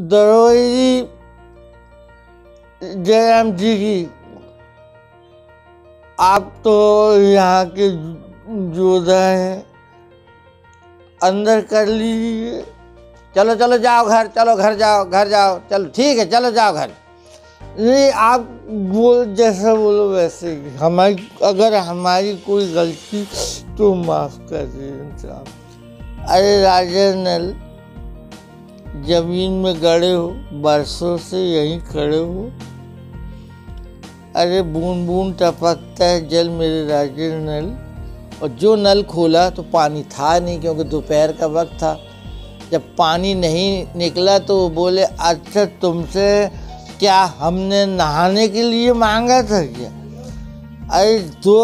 जय जयराम जी की आप तो यहाँ के जोधा हैं अंदर कर लीजिए चलो चलो जाओ घर चलो घर जाओ घर जाओ चलो ठीक है चलो जाओ घर नहीं आप बोल जैसा बोलो वैसे हमारी अगर हमारी कोई गलती तो माफ़ कर दीजिए अरे राजेंद्र जमीन में गड़े हो बरसों से यहीं खड़े हो अरे बूंद बूंद टपकता है जल मेरे राजेंद्र नल और जो नल खोला तो पानी था नहीं क्योंकि दोपहर का वक्त था जब पानी नहीं निकला तो वो बोले अच्छा तुमसे क्या हमने नहाने के लिए मांगा था क्या अरे दो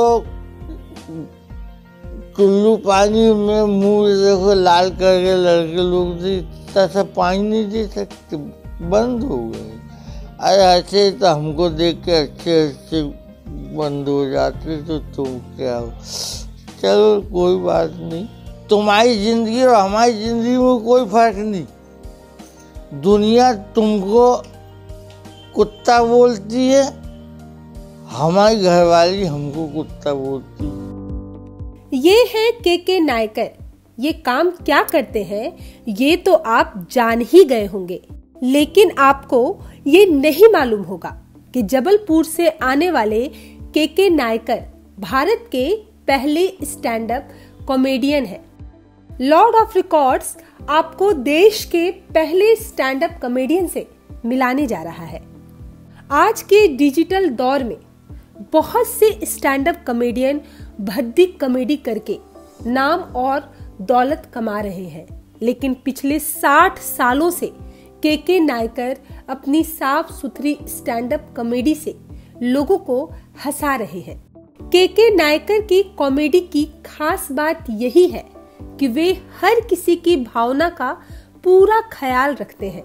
टुल्लू पानी में मुंह देखो लाल करके लड़के लोग भी इतना सा पानी नहीं दे सकते बंद हो गए अरे ऐसे तो हमको देख के अच्छे अच्छे बंद हो जाते तो तुम क्या हो चलो कोई बात नहीं तुम्हारी ज़िंदगी और हमारी ज़िंदगी में कोई फर्क नहीं दुनिया तुमको कुत्ता बोलती है हमारी घरवाली हमको कुत्ता बोलती है ये है के के नायकर ये काम क्या करते हैं ये तो आप जान ही गए होंगे लेकिन आपको ये नहीं मालूम होगा कि जबलपुर से आने वाले के के नायकर भारत के पहले स्टैंड अप कॉमेडियन है लॉर्ड ऑफ रिकॉर्ड्स आपको देश के पहले स्टैंड अप कॉमेडियन से मिलाने जा रहा है आज के डिजिटल दौर में बहुत से स्टैंड अप कॉमेडियन भद्दी कॉमेडी करके नाम और दौलत कमा रहे हैं लेकिन पिछले 60 सालों से के के नायकर अपनी साफ सुथरी स्टैंड अप कॉमेडी से लोगों को हंसा रहे हैं के के नायकर की कॉमेडी की खास बात यही है कि वे हर किसी की भावना का पूरा ख्याल रखते हैं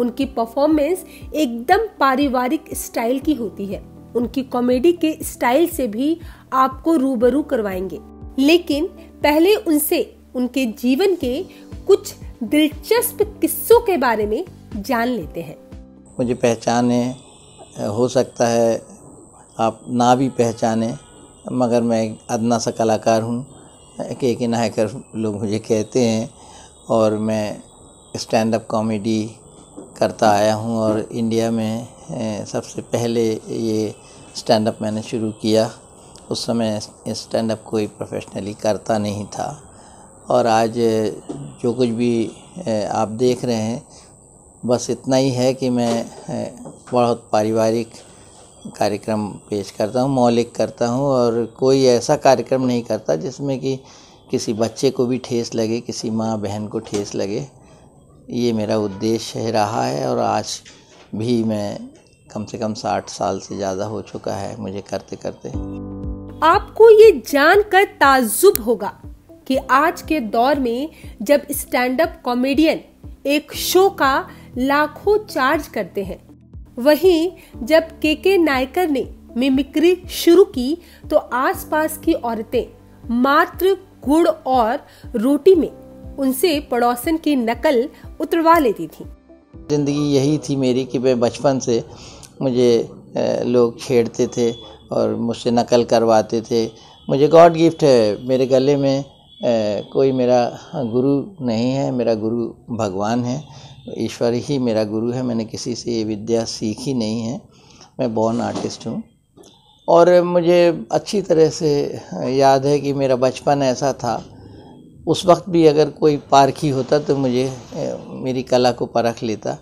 उनकी परफॉर्मेंस एकदम पारिवारिक स्टाइल की होती है उनकी कॉमेडी के स्टाइल से भी आपको रूबरू करवाएंगे लेकिन पहले उनसे उनके जीवन के कुछ दिलचस्प किस्सों के बारे में जान लेते हैं मुझे पहचाने हो सकता है आप ना भी पहचाने मगर मैं एक अदना सा कलाकार हूँ के के नायकर लोग मुझे कहते हैं और मैं स्टैंड अप कॉमेडी करता आया हूँ और इंडिया में सबसे पहले ये स्टैंड अप मैंने शुरू किया उस समय स्टैंड अप कोई प्रोफेशनली करता नहीं था और आज जो कुछ भी आप देख रहे हैं बस इतना ही है कि मैं बहुत पारिवारिक कार्यक्रम पेश करता हूँ मौलिक करता हूँ और कोई ऐसा कार्यक्रम नहीं करता जिसमें कि किसी बच्चे को भी ठेस लगे किसी माँ बहन को ठेस लगे ये मेरा उद्देश्य रहा है और आज भी मैं कम से कम साठ साल से ज़्यादा हो चुका है मुझे करते करते आपको ये जानकर ताजुब होगा कि आज के दौर में जब स्टैंड अप कॉमेडियन एक शो का लाखों चार्ज करते हैं वहीं जब के के नायकर ने मिमिक्री शुरू की तो आसपास की औरतें मात्र गुड़ और रोटी में उनसे पड़ोसन की नकल उतरवा लेती थी ज़िंदगी यही थी मेरी कि मैं बचपन से मुझे लोग छेड़ते थे और मुझसे नकल करवाते थे मुझे गॉड गिफ्ट है मेरे गले में ए, कोई मेरा गुरु नहीं है मेरा गुरु भगवान है ईश्वर ही मेरा गुरु है मैंने किसी से ये विद्या सीखी नहीं है मैं बॉर्न आर्टिस्ट हूँ और मुझे अच्छी तरह से याद है कि मेरा बचपन ऐसा था उस वक्त भी अगर कोई पारखी होता तो मुझे मेरी कला को परख लेता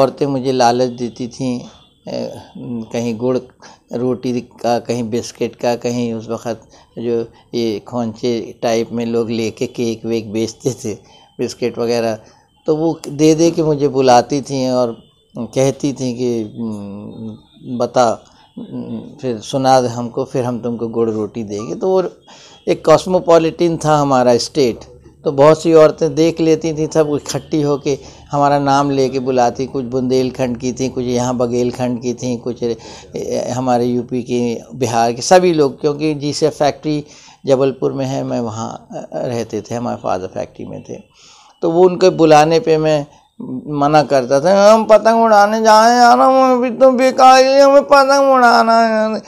औरतें मुझे लालच देती थीं कहीं गुड़ रोटी का कहीं बिस्किट का कहीं उस वक़्त जो ये खोंचे टाइप में लोग लेके केक वेक बेचते थे बिस्किट वगैरह तो वो दे दे के मुझे बुलाती थी और कहती थी कि बता फिर सुना दे हमको फिर हम तुमको गुड़ रोटी देंगे तो वो एक कॉस्मोपॉलिटन था हमारा स्टेट तो बहुत सी औरतें देख लेती थी सब इकट्ठी होके हमारा नाम लेके बुलाती कुछ बुंदेलखंड की थी कुछ यहाँ बघेलखंड की थी कुछ हमारे यूपी के बिहार के सभी लोग क्योंकि जिसे फैक्ट्री जबलपुर में है मैं वहाँ रहते थे हमारे फादर फैक्ट्री में थे तो वो उनके बुलाने पे मैं मना करता था हम पतंग उड़ाने जाए यार अभी तो बेकार हमें पतंग उड़ाना है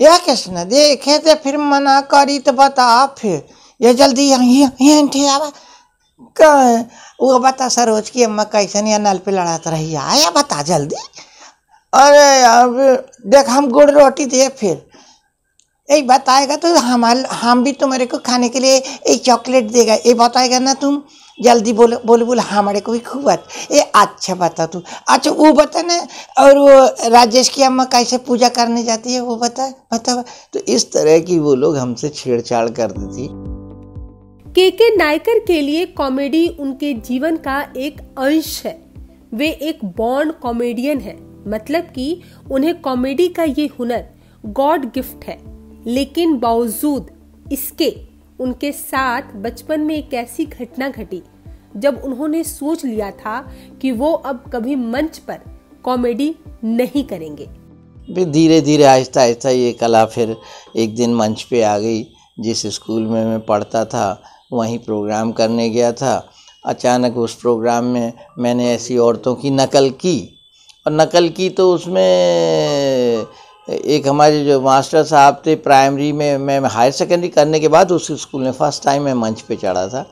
या कृष्ण देखे थे फिर मना करी तो बता फिर ये जल्दी ठियावा वो बता सरोज की अम्मा कैसन या नल पे लड़ात रही आया बता जल्दी अरे अब देख हम गुड़ रोटी दे फिर ये बताएगा तो हम हम भी तुम्हारे को खाने के लिए एक चॉकलेट देगा ये बताएगा ना तुम जल्दी बोलो बोल बोल हमारे को भी खूब ये अच्छा बता तू अच्छा वो बता ना और वो राजेश की अम्मा कैसे पूजा करने जाती है वो बता बता तो इस तरह की वो लोग हमसे छेड़छाड़ करती थी के के नायकर के लिए कॉमेडी उनके जीवन का एक अंश है वे एक बॉन्ड कॉमेडियन है मतलब कि उन्हें कॉमेडी का ये हुनर गॉड गिफ्ट है लेकिन बावजूद इसके उनके साथ बचपन में एक ऐसी घटना घटी जब उन्होंने सोच लिया था कि वो अब कभी मंच पर कॉमेडी नहीं करेंगे फिर धीरे धीरे आहिस्ता आहिस्ता ये कला फिर एक दिन मंच पे आ गई जिस स्कूल में मैं पढ़ता था वहीं प्रोग्राम करने गया था अचानक उस प्रोग्राम में मैंने ऐसी औरतों की नकल की और नकल की तो उसमें एक हमारे जो मास्टर साहब थे प्राइमरी में मैं हायर सेकेंडरी करने के बाद उस स्कूल में फर्स्ट टाइम मैं मंच पे चढ़ा था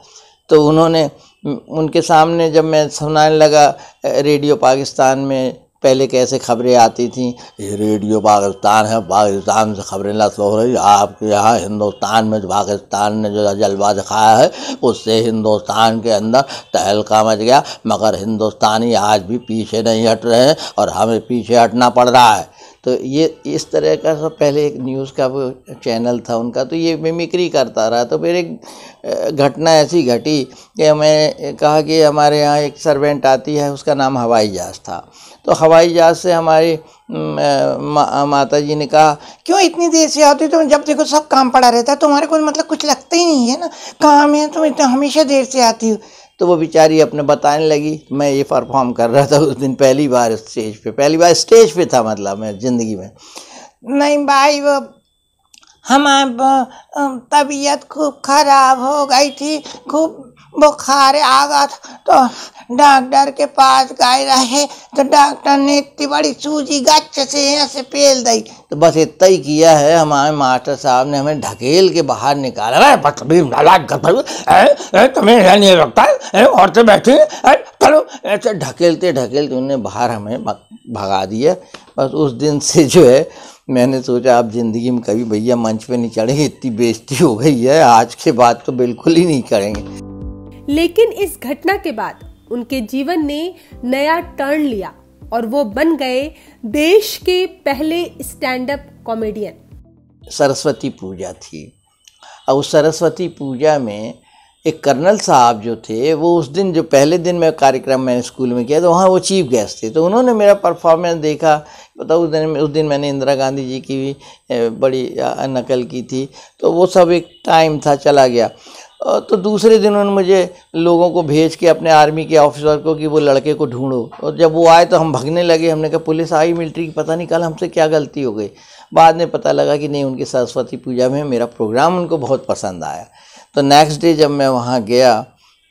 तो उन्होंने उनके सामने जब मैं सुनाने लगा रेडियो पाकिस्तान में पहले कैसे खबरें आती थी ये रेडियो पाकिस्तान है पाकिस्तान से खबरें लत हो रही आपके यहाँ हिंदुस्तान में जो पाकिस्तान ने जो जलवा दिखाया है उससे हिंदुस्तान के अंदर तहलका मच गया मगर हिंदुस्तानी आज भी पीछे नहीं हट रहे हैं और हमें पीछे हटना पड़ रहा है तो ये इस तरह का सब पहले एक न्यूज़ का वो चैनल था उनका तो ये मिमिक्री करता रहा तो फिर एक घटना ऐसी घटी कि हमें कहा कि हमारे यहाँ एक सर्वेंट आती है उसका नाम हवाई जहाज़ था तो हवाई जहाज़ से हमारी मा, माता जी ने कहा क्यों इतनी देर से आती तुम तो जब देखो सब काम पड़ा रहता है तुम्हारे को मतलब कुछ लगता ही नहीं है ना काम है तुम तो इतना हमेशा देर से आती हो तो वो बेचारी अपने बताने लगी मैं ये परफॉर्म कर रहा था उस दिन पहली बार स्टेज पे पहली बार स्टेज पे था मतलब मैं ज़िंदगी में नहीं भाई वो हमारी तबीयत खूब खराब हो गई थी खूब बुखार आ गया था तो डॉक्टर के पास गए रहे तो डॉक्टर ने इतनी बड़ी सूजी गच्छ से ऐसे पेल दई तो बस इतना ही किया है हमारे मास्टर साहब ने हमें ढकेल के बाहर निकाला तुम्हें यह नहीं रखता औरतें तो बैठी चलो ऐसे ढकेलते ढकेलते उन्हें बाहर हमें भगा दिया बस उस दिन से जो है मैंने सोचा आप ज़िंदगी में कभी भैया मंच पे नहीं चढ़ेंगे इतनी बेइज्जती हो गई है आज के बाद तो बिल्कुल ही नहीं करेंगे लेकिन इस घटना के बाद उनके जीवन ने नया टर्न लिया और वो बन गए देश के पहले stand up comedian Saraswati Puja थी और उस सरस्वती पूजा में एक कर्नल साहब जो थे वो उस दिन जो पहले दिन मैं कार्यक्रम मैंने स्कूल में किया तो वहाँ वो चीफ गेस्ट थे तो उन्होंने मेरा परफॉर्मेंस देखा बताओ उस दिन उस दिन मैंने इंदिरा गांधी जी की भी बड़ी नकल की थी तो वो सब एक टाइम था चला गया तो दूसरे दिन उन्होंने मुझे लोगों को भेज के अपने आर्मी के ऑफिसर को कि वो लड़के को ढूंढो और जब वो आए तो हम भगने लगे हमने कहा पुलिस आई मिलिट्री की पता नहीं कल हमसे क्या गलती हो गई बाद में पता लगा कि नहीं उनकी सरस्वती पूजा में मेरा प्रोग्राम उनको बहुत पसंद आया तो नेक्स्ट डे जब मैं वहाँ गया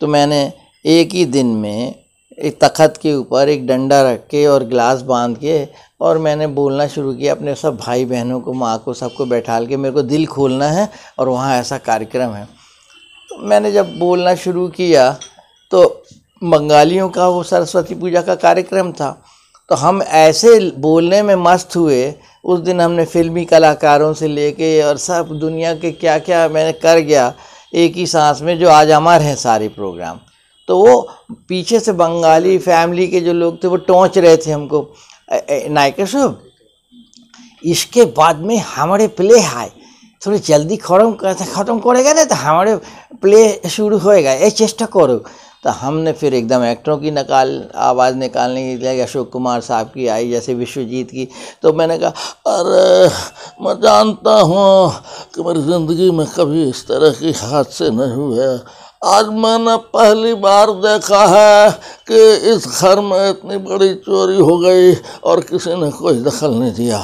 तो मैंने एक ही दिन में एक तखत के ऊपर एक डंडा रख के और ग्लास बांध के और मैंने बोलना शुरू किया अपने सब भाई बहनों को माँ को सबको बैठा के मेरे को दिल खोलना है और वहाँ ऐसा कार्यक्रम है मैंने जब बोलना शुरू किया तो बंगालियों का वो सरस्वती पूजा का कार्यक्रम था तो हम ऐसे बोलने में मस्त हुए उस दिन हमने फिल्मी कलाकारों से लेके और सब दुनिया के क्या क्या मैंने कर गया एक ही सांस में जो आज हमारे हैं सारे प्रोग्राम तो वो पीछे से बंगाली फैमिली के जो लोग थे वो टोंच रहे थे हमको नायक साहब इसके बाद में हमारे प्ले हाय थोड़ी जल्दी खत्म ख़त्म करेगा ना तो हमारे प्ले शुरू होएगा ये चेष्टा करो तो हमने फिर एकदम एक्टरों की निकाल आवाज़ निकालने की लिए अशोक कुमार साहब की आई जैसे विश्वजीत की तो मैंने कहा अरे मैं जानता हूँ कि मेरी ज़िंदगी में कभी इस तरह की हादसे नहीं हुए आज मैंने पहली बार देखा है कि इस घर में इतनी बड़ी चोरी हो गई और किसी ने कोई दखल नहीं दिया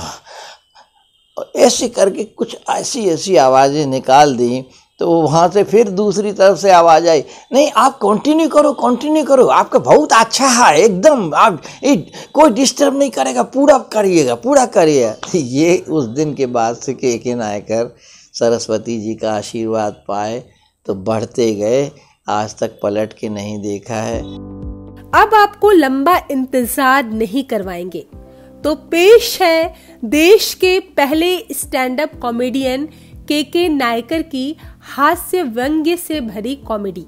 और ऐसे करके कुछ ऐसी ऐसी आवाज़ें निकाल दी तो वहाँ से फिर दूसरी तरफ से आवाज़ आई नहीं आप कंटिन्यू करो कंटिन्यू करो आपका बहुत अच्छा है एकदम आप कोई डिस्टर्ब नहीं करेगा पूरा करिएगा पूरा करिएगा ये उस दिन के बाद से के के नायकर सरस्वती जी का आशीर्वाद पाए तो बढ़ते गए आज तक पलट के नहीं देखा है अब आपको लंबा इंतज़ार नहीं करवाएंगे तो पेश है देश के पहले स्टैंड अप कॉमेडियन के के नायकर की हास्य व्यंग्य से भरी कॉमेडी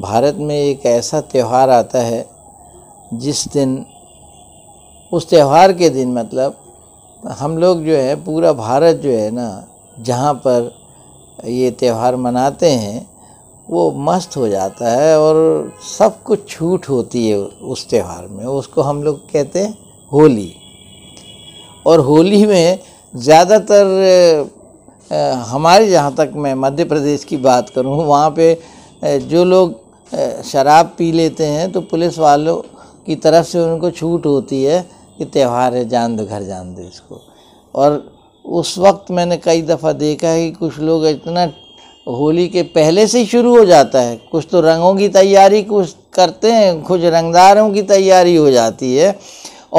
भारत में एक ऐसा त्यौहार आता है जिस दिन उस त्यौहार के दिन मतलब हम लोग जो है पूरा भारत जो है ना जहाँ पर ये त्यौहार मनाते हैं वो मस्त हो जाता है और सब कुछ छूट होती है उस त्यौहार में उसको हम लोग कहते हैं होली और होली में ज़्यादातर हमारे जहाँ तक मैं मध्य प्रदेश की बात करूँ वहाँ पे जो लोग शराब पी लेते हैं तो पुलिस वालों की तरफ से उनको छूट होती है कि त्यौहार है जान दो घर जान दो इसको और उस वक्त मैंने कई दफ़ा देखा है कि कुछ लोग इतना होली के पहले से ही शुरू हो जाता है कुछ तो रंगों की तैयारी कुछ करते हैं कुछ रंगदारों की तैयारी हो जाती है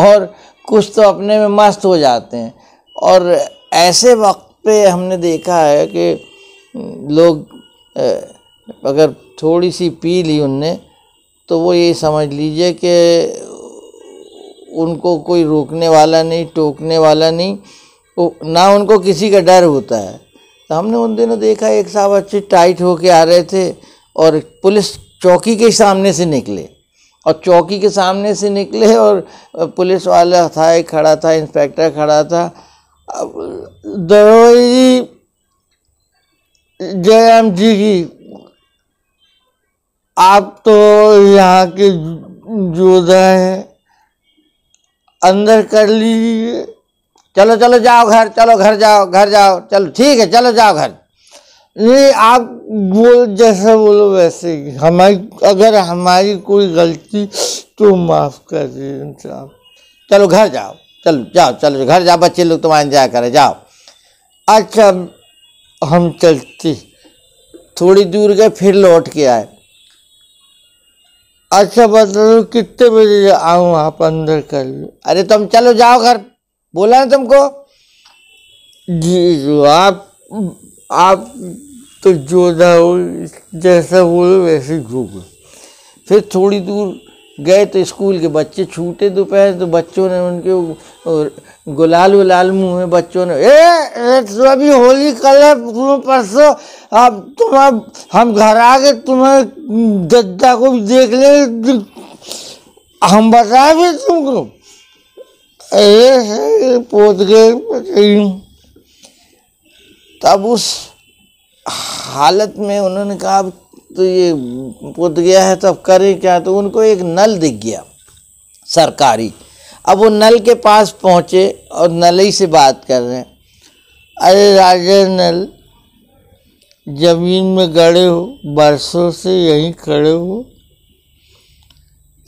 और कुछ तो अपने में मस्त हो जाते हैं और ऐसे वक्त पे हमने देखा है कि लोग अगर थोड़ी सी पी ली उनने तो वो ये समझ लीजिए कि उनको कोई रोकने वाला नहीं टोकने वाला नहीं ना उनको किसी का डर होता है तो हमने उन दिनों देखा एक साहब अच्छे टाइट होके आ रहे थे और पुलिस चौकी के सामने से निकले और चौकी के सामने से निकले और पुलिस वाला था एक खड़ा था इंस्पेक्टर खड़ा था दरोई जी जयराम जी की आप तो यहाँ के जोधा हैं अंदर कर लीजिए चलो चलो जाओ घर चलो घर जाओ घर जाओ चलो ठीक है चलो जाओ घर नहीं आप बोल जैसा बोलो वैसे ही हमारी अगर हमारी कोई गलती तो माफ़ कर दीजिए चलो घर जाओ चलो जाओ चलो घर जाओ बच्चे लोग तुम्हारा इंतजार करें जाओ अच्छा हम चलती थोड़ी दूर गए फिर लौट के आए अच्छा बता कितने बजे आऊँ आप अंदर कर लो अरे तुम चलो जाओ घर बोला ना तुमको जी जो आप आप तो जोधा हो जैसा बोलो वैसे घूमो फिर थोड़ी दूर गए तो स्कूल के बच्चे छूटे दोपहर तो बच्चों ने उनके गुलाल गुलाल मुँह में बच्चों ने ए तो अभी होली कल है परसों अब तुम अब हम घर आ गए तुम्हें दद्दा को भी देख ले हम बताए फिर तुमको ए पोत गए तब अब उस हालत में उन्होंने कहा अब तो ये पुत गया है तो अब करें क्या तो उनको एक नल दिख गया सरकारी अब वो नल के पास पहुँचे और नल ही से बात कर रहे हैं अरे राजा नल जमीन में गड़े हो बरसों से यहीं खड़े हो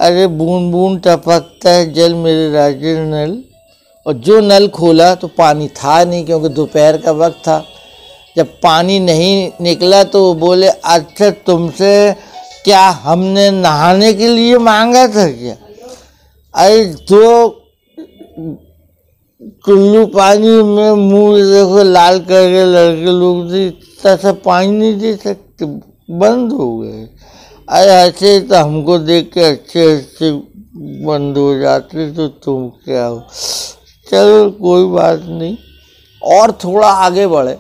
अरे बूंद बूंद टपकता है जल मेरे राजे नल और जो नल खोला तो पानी था नहीं क्योंकि दोपहर का वक्त था जब पानी नहीं निकला तो वो बोले अच्छा तुमसे क्या हमने नहाने के लिए मांगा था क्या अरे जो कुल्लू पानी में मुंह देखो लाल करके लड़के लोग भी इतना सा पानी नहीं दे सकते बंद हो गए अरे ऐसे तो हमको देख के अच्छे अच्छे बंद हो जाते तो तुम क्या हो चलो कोई बात नहीं और थोड़ा आगे बढ़े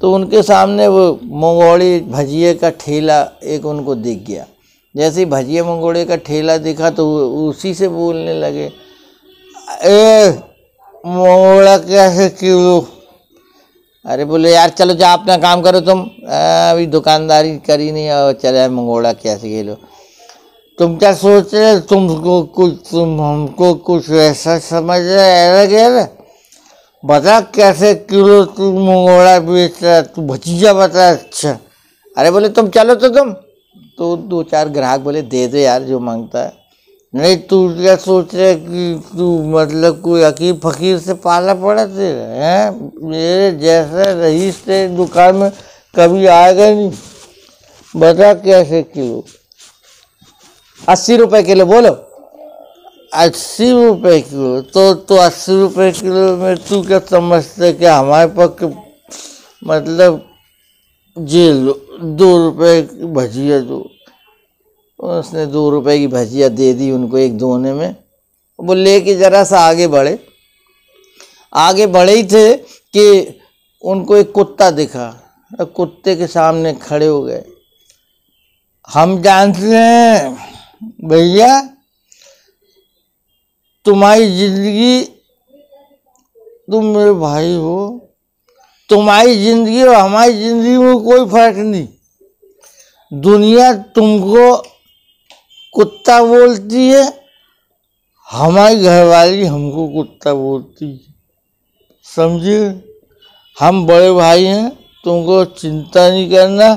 तो उनके सामने वो मंगोड़ी भजिए का ठेला एक उनको दिख गया जैसे ही भजिए मंगोड़े का ठेला दिखा तो उसी से बोलने लगे ए मंगोड़ा कैसे किलो अरे बोले यार चलो जा अपना काम करो तुम अभी दुकानदारी करी नहीं और चले मंगोड़ा कैसे किलो तुम क्या सोच रहे तुमको कुछ तुम हमको कुछ ऐसा समझ रहे ऐसा है बता कैसे किलो तू मंगोड़ा बेच रहा तू भतीजा बता अच्छा अरे बोले तुम चलो तो तुम तो दो चार ग्राहक बोले दे दे यार जो मांगता है नहीं तू क्या सोच रहे कि तू मतलब कोई अकीर फकीर से पाला पड़ा थे हैं मेरे जैसे रईस थे दुकान में कभी आएगा नहीं बता कैसे किलो अस्सी रुपए किलो बोलो अस्सी रुपये किलो तो तो अस्सी रुपये किलो में तू क्या समझते क्या हमारे पक्ष मतलब जी लो दो रुपये की भजिया दो उसने दो रुपये की भजिया दे दी उनको एक दोने में वो लेके ज़रा सा आगे बढ़े आगे बढ़े ही थे कि उनको एक कुत्ता दिखा कुत्ते के सामने खड़े हो गए हम जानते हैं भैया तुम्हारी जिंदगी तुम मेरे भाई हो तुम्हारी जिंदगी और हमारी जिंदगी में कोई फर्क नहीं दुनिया तुमको कुत्ता बोलती है हमारी घरवाली हमको कुत्ता बोलती है समझे हम बड़े भाई हैं तुमको चिंता नहीं करना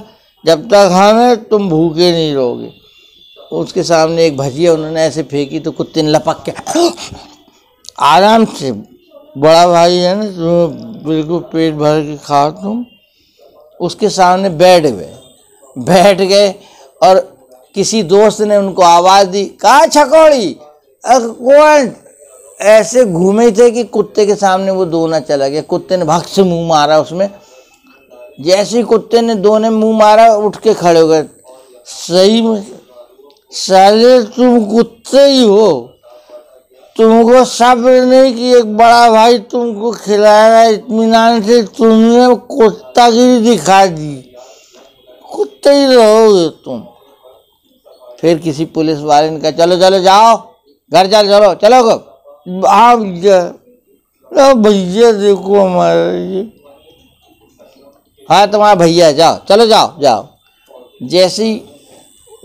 जब तक हम हैं तुम भूखे नहीं रहोगे उसके सामने एक भजिया उन्होंने ऐसे फेंकी तो कुत्ते ने लपक के आराम से बड़ा भाई है ना तुम बिल्कुल पेट भर के खा तुम उसके सामने बैठ गए बैठ गए और किसी दोस्त ने उनको आवाज़ दी कहा छकोड़ी कौन ऐसे घूमे थे कि कुत्ते के सामने वो दोना चला गया कुत्ते ने भक्स मुंह मुँह मारा उसमें जैसे ही कुत्ते ने दोने मुंह मारा उठ के खड़े हो गए सही में शायद तुम कुत्ते ही हो तुमको सब्र नहीं कि एक बड़ा भाई तुमको खिलाया इतमान से तुमने कुत्तागिरी दिखा दी कुत्ते ही रहोगे तुम फिर किसी पुलिस वाले ने कहा चलो चलो जाओ घर चल चलो चलो हाँ भैया भैया देखो हमारा हाँ तुम्हारा भैया जाओ चलो जाओ जाओ ही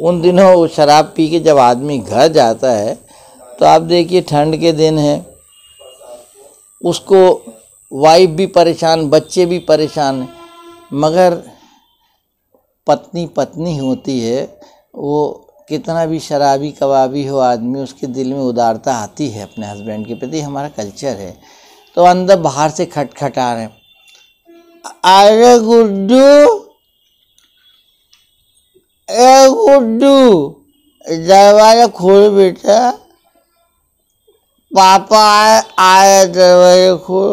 उन दिनों वो शराब पी के जब आदमी घर जाता है तो आप देखिए ठंड के दिन है उसको वाइफ भी परेशान बच्चे भी परेशान मगर पत्नी पत्नी होती है वो कितना भी शराबी कबाबी हो आदमी उसके दिल में उदारता आती है अपने हस्बैंड के प्रति हमारा कल्चर है तो अंदर बाहर से खटखटा रहे हैं अरे गुड्डू गुड्डू दरवाजा खोल बेटा पापा आए आए दरवाजे खोल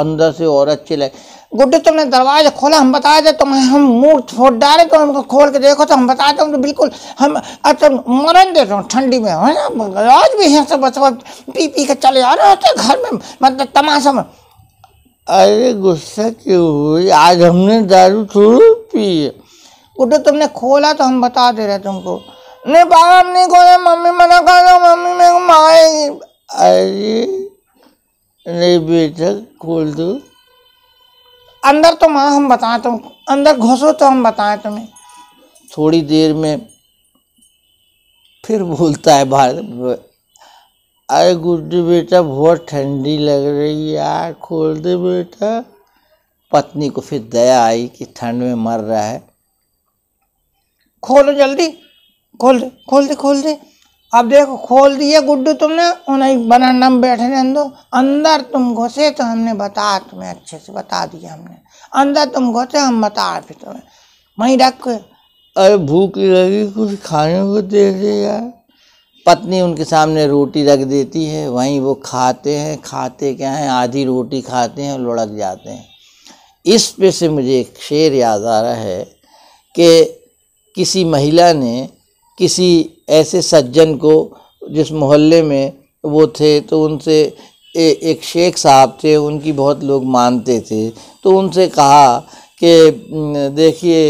अंदर से और अच्छी लगे गुड्डू तुमने दरवाजा खोला हम बता दे तुम हम मुँह छोड़ डाले तो हमको खोल के देखो तो हम बता दे तो बिल्कुल हम अच्छा मरन देता हूँ ठंडी में है ना आज भी यहाँ से बस पी पी के चले जा रहे होते घर में मतलब तमाशा में अरे गुस्सा क्यों हुई आज हमने दारू थोड़ी पी है गुड्डू तो तुमने खोला तो हम बता दे रहे तुमको नहीं पापा हम नहीं खोले मम्मी मना कर दो मम्मी मेरे को मारेगी अरे नहीं बेटा खोल दो अंदर तो माँ हम बताए तुम अंदर घुसो तो हम बताए तुम्हें थोड़ी देर में फिर बोलता है भारत अरे गुड्डू बेटा बहुत ठंडी लग रही है यार खोल दे बेटा पत्नी को फिर दया आई कि ठंड में मर रहा है खोलो जल्दी खोल दे खोल दे खोल दे अब देखो खोल दिए गुड्डू तुमने उन्हें बनाना में बैठे रहने दो अंदर तुम घुसे तो हमने बता तुम्हें अच्छे से बता दिया हमने अंदर तुम घुसे हम बता फिर तुम्हें वहीं रख अरे भूख लगी कुछ खाने को दे दे यार पत्नी उनके सामने रोटी रख देती है वहीं वो खाते हैं खाते क्या हैं आधी रोटी खाते हैं लुढ़क जाते हैं इस पे से मुझे एक शेर याद आ रहा है कि किसी महिला ने किसी ऐसे सज्जन को जिस मोहल्ले में वो थे तो उनसे ए, एक शेख साहब थे उनकी बहुत लोग मानते थे तो उनसे कहा कि देखिए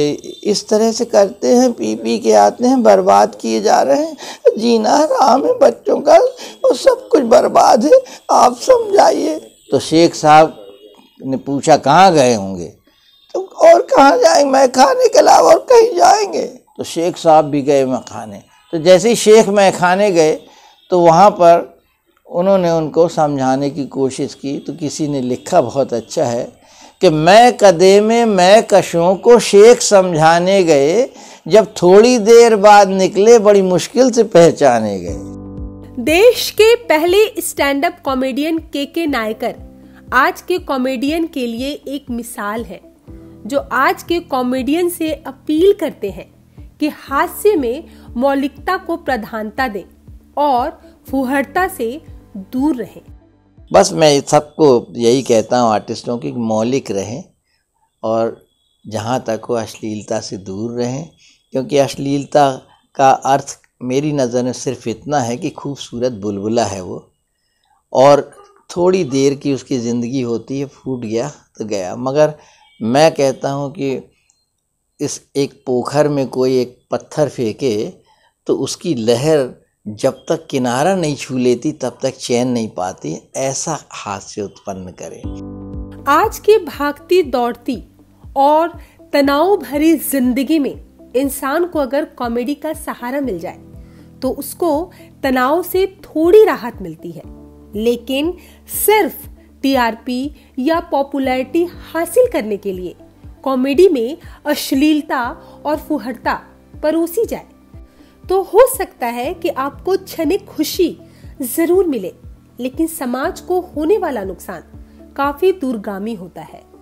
इस तरह से करते हैं पी पी के आते हैं बर्बाद किए जा रहे हैं जीना हराम है बच्चों का वो सब कुछ बर्बाद है आप समझाइए तो शेख साहब ने पूछा कहाँ गए होंगे और कहाँ जाएंगे मैं खाने के अलावा और कहीं जाएंगे तो शेख साहब भी गए मैं खाने तो जैसे ही शेख मैं खाने गए तो वहाँ पर उन्होंने उनको समझाने की कोशिश की तो किसी ने लिखा बहुत अच्छा है कि मैं कदे में मैं कशों को शेख समझाने गए जब थोड़ी देर बाद निकले बड़ी मुश्किल से पहचाने गए देश के पहले स्टैंड अप कॉमेडियन के के नायकर आज के कॉमेडियन के लिए एक मिसाल है जो आज के कॉमेडियन से अपील करते हैं कि हास्य में मौलिकता को प्रधानता दें और फुहरता से दूर रहें बस मैं सबको यही कहता हूँ आर्टिस्टों की मौलिक रहें और जहाँ तक वो अश्लीलता से दूर रहें क्योंकि अश्लीलता का अर्थ मेरी नज़र में सिर्फ इतना है कि खूबसूरत बुलबुला है वो और थोड़ी देर की उसकी ज़िंदगी होती है फूट गया तो गया मगर मैं कहता हूँ कि इस एक पोखर में कोई एक पत्थर फेंके तो उसकी लहर जब तक किनारा नहीं छू लेती तब तक चैन नहीं पाती ऐसा हास्य उत्पन्न करे आज की भागती दौड़ती और तनाव भरी जिंदगी में इंसान को अगर कॉमेडी का सहारा मिल जाए तो उसको तनाव से थोड़ी राहत मिलती है लेकिन सिर्फ टीआरपी या पॉपुलैरिटी हासिल करने के लिए कॉमेडी में अश्लीलता और फुहरता परोसी जाए तो हो सकता है कि आपको क्षणिक खुशी जरूर मिले लेकिन समाज को होने वाला नुकसान काफी दूरगामी होता है